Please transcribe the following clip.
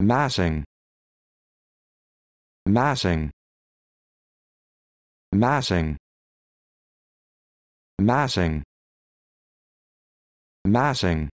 massing massing massing massing massing